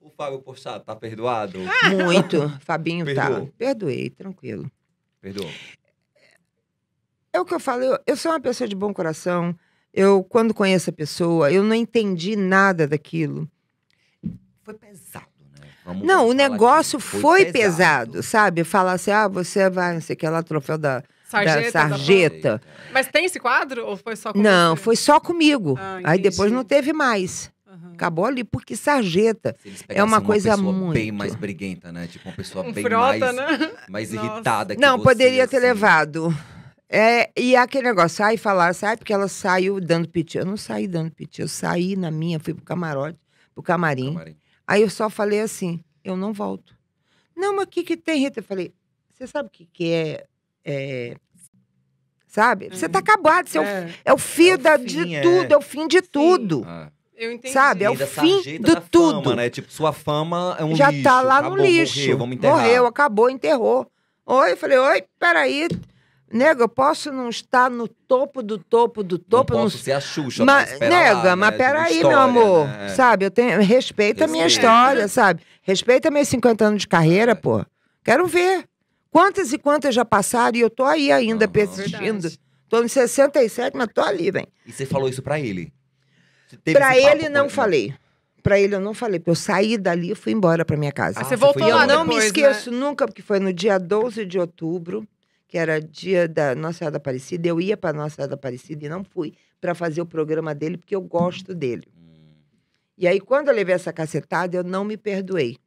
O Fábio Porchat tá perdoado? Muito. Fabinho tá. Perdoei, tranquilo. Perdoou. É o que eu falo, eu, eu sou uma pessoa de bom coração. Eu, quando conheço a pessoa, eu não entendi nada daquilo. Foi pesado, né? Vamos não, o negócio foi, foi pesado, pesado, sabe? Falar assim, ah, você vai, não sei o que lá, troféu da sarjeta. Da sarjeta. Da... Mas tem esse quadro? Ou foi só Não, você? foi só comigo. Ah, Aí depois não teve mais. Acabou ali, porque sarjeta é uma coisa uma muito. bem mais briguenta, né? Tipo, uma pessoa um bem frota, mais, né? mais irritada que Não, você, poderia assim. ter levado. É, e aquele negócio, e falar, sai porque ela saiu dando piti. Eu não saí dando piti, eu saí na minha, fui pro camarote, pro camarim. camarim. Aí eu só falei assim, eu não volto. Não, mas o que, que tem, Rita? Eu falei, você sabe o que, que é, é sabe? Você tá uhum. acabado, é, é, é, o, é o fim, da, fim de é. tudo, é o fim de Sim. tudo. Ah. Eu entendi. Sabe? É o fim de tudo. Fama, né? Tipo, sua fama é um Já tá lixo. Já tá lá acabou, no lixo. Morreu, vamos enterrar. morreu, acabou, enterrou. Oi, eu falei, oi, peraí. Nega, eu posso não estar no topo do topo do topo. Não posso ser a Xuxa, mas, Nega, né? mas tipo, peraí, meu amor. Né? Sabe, eu tenho... respeita a minha história, sabe? Respeita meus 50 anos de carreira, é. pô. Quero ver. Quantas e quantas já passaram e eu tô aí ainda uhum. persistindo. Verdade. Tô em 67, mas tô ali, vem. E você falou isso pra ele? Para ele não né? falei. Para ele eu não falei, porque eu saí dali e fui embora para minha casa. Ah, você voltou e eu não depois, me né? esqueço né? nunca, porque foi no dia 12 de outubro, que era dia da Nossa Senhora da Aparecida. Eu ia para Nossa Senhora da Aparecida e não fui para fazer o programa dele, porque eu gosto dele. E aí, quando eu levei essa cacetada, eu não me perdoei.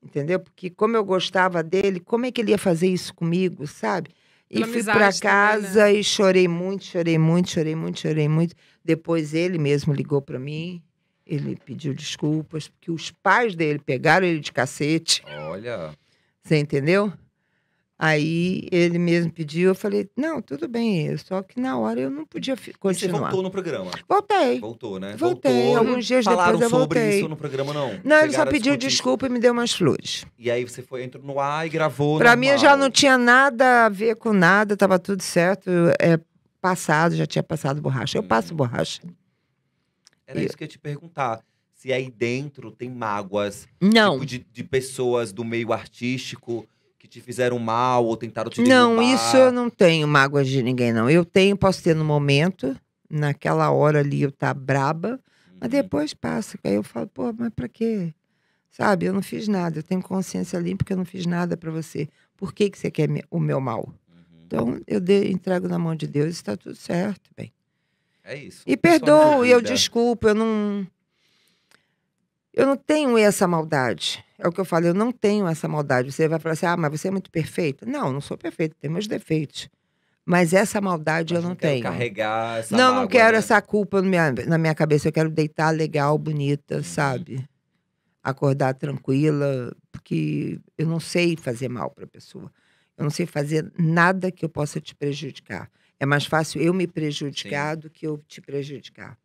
Entendeu? Porque como eu gostava dele, como é que ele ia fazer isso comigo, sabe? E fui para casa também, né? e chorei muito, chorei muito, chorei muito, chorei muito. Depois ele mesmo ligou para mim, ele pediu desculpas, porque os pais dele pegaram ele de cacete. Olha. Você entendeu? Aí ele mesmo pediu, eu falei, não, tudo bem, só que na hora eu não podia continuar. E você voltou no programa? Voltei. Voltou, né? Voltei, voltou, alguns dias falaram depois eu voltei. sobre isso no programa, não? Não, ele só pediu desculpa e me deu umas flores. E aí você foi, entrou no ar e gravou Pra mim já não tinha nada a ver com nada, tava tudo certo, é passado, já tinha passado borracha. Eu hum. passo uhum. borracha. Era e... isso que eu ia te perguntar se aí dentro tem mágoas não. Tipo de, de, pessoas do meio artístico que te fizeram mal ou tentaram te derrubar? Não, isso eu não tenho mágoas de ninguém, não. Eu tenho, posso ter no momento, naquela hora ali eu tá braba, mas uhum. depois passa. Aí eu falo, pô, mas pra quê? Sabe, eu não fiz nada, eu tenho consciência limpa que eu não fiz nada para você. Por que, que você quer o meu mal? Uhum. Então, eu de, entrego na mão de Deus e está tudo certo, bem. É isso. E perdoo, e eu desculpo, eu não. Eu não tenho essa maldade. É o que eu falo, eu não tenho essa maldade. Você vai falar assim, ah, mas você é muito perfeita. Não, não sou perfeita, tenho meus defeitos. Mas essa maldade mas eu não, não quero tenho. carregar essa Não, mágoa, não quero né? essa culpa minha, na minha cabeça. Eu quero deitar legal, bonita, uhum. sabe? Acordar tranquila, porque eu não sei fazer mal para a pessoa. Eu não sei fazer nada que eu possa te prejudicar. É mais fácil eu me prejudicar Sim. do que eu te prejudicar.